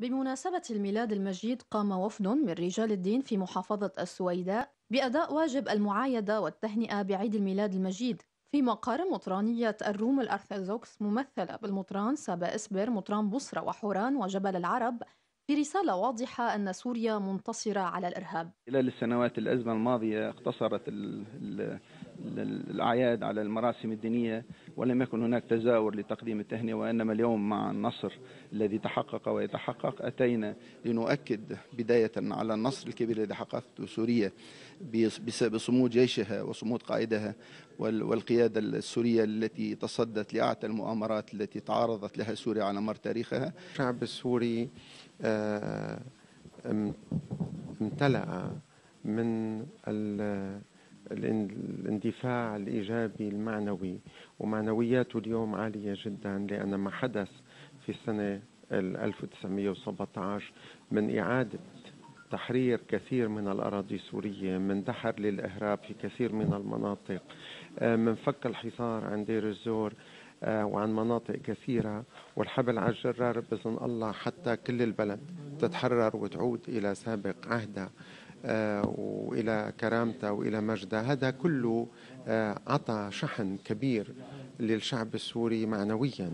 بمناسبة الميلاد المجيد قام وفد من رجال الدين في محافظة السويداء بأداء واجب المعايدة والتهنئة بعيد الميلاد المجيد في مقر مطرانية الروم الأرثوذكس ممثلة بالمطران سابا إسبر مطران بصرة وحوران وجبل العرب في رسالة واضحة أن سوريا منتصرة على الإرهاب خلال السنوات الأزمة الماضية اقتصرت ال ال الأعياد على المراسم الدينية ولم يكن هناك تزاور لتقديم التهنئة وإنما اليوم مع النصر الذي تحقق ويتحقق أتينا لنؤكد بداية على النصر الكبير الذي حققته سوريا بصمود جيشها وصمود قائدها والقيادة السورية التي تصدت لأعتى المؤامرات التي تعرضت لها سوريا على مر تاريخها الشعب السوري آه، امتلأ من الاندفاع الإيجابي المعنوي ومعنوياته اليوم عالية جدا لأن ما حدث في السنه 1917 من إعادة تحرير كثير من الأراضي السورية من دحر للإهراب في كثير من المناطق آه، من فك الحصار عن دير الزور آه، وعن مناطق كثيرة والحبل على الجرار بإذن الله حتى كل البلد تتحرر وتعود إلى سابق عهدها آه، وإلى كرامته وإلى مجده هذا كله آه، أعطى شحن كبير للشعب السوري معنويا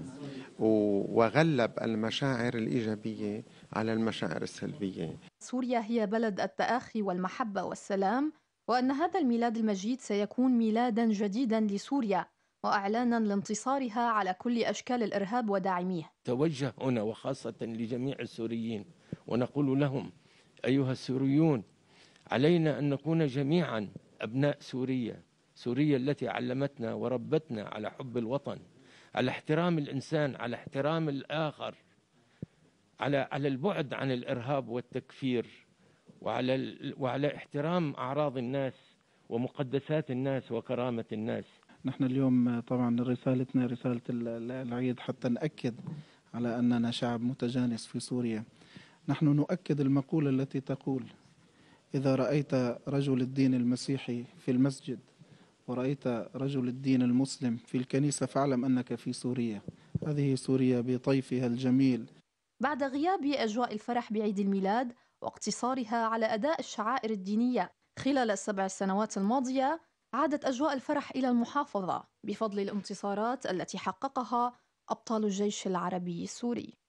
وغلب المشاعر الإيجابية على المشاعر السلبية سوريا هي بلد التآخي والمحبة والسلام وأن هذا الميلاد المجيد سيكون ميلادا جديدا لسوريا واعلانا لانتصارها على كل اشكال الارهاب وداعميه. توجه هنا وخاصه لجميع السوريين ونقول لهم ايها السوريون علينا أن نكون جميعا أبناء سوريا سوريا التي علمتنا وربتنا على حب الوطن على احترام الإنسان على احترام الآخر على على البعد عن الإرهاب والتكفير وعلى وعلى احترام أعراض الناس ومقدسات الناس وكرامة الناس نحن اليوم طبعا رسالتنا رسالة العيد حتى نأكد على أننا شعب متجانس في سوريا نحن نؤكد المقولة التي تقول إذا رأيت رجل الدين المسيحي في المسجد ورأيت رجل الدين المسلم في الكنيسة فاعلم أنك في سوريا هذه سوريا بطيفها الجميل بعد غياب أجواء الفرح بعيد الميلاد واقتصارها على أداء الشعائر الدينية خلال السبع سنوات الماضية عادت أجواء الفرح إلى المحافظة بفضل الانتصارات التي حققها أبطال الجيش العربي السوري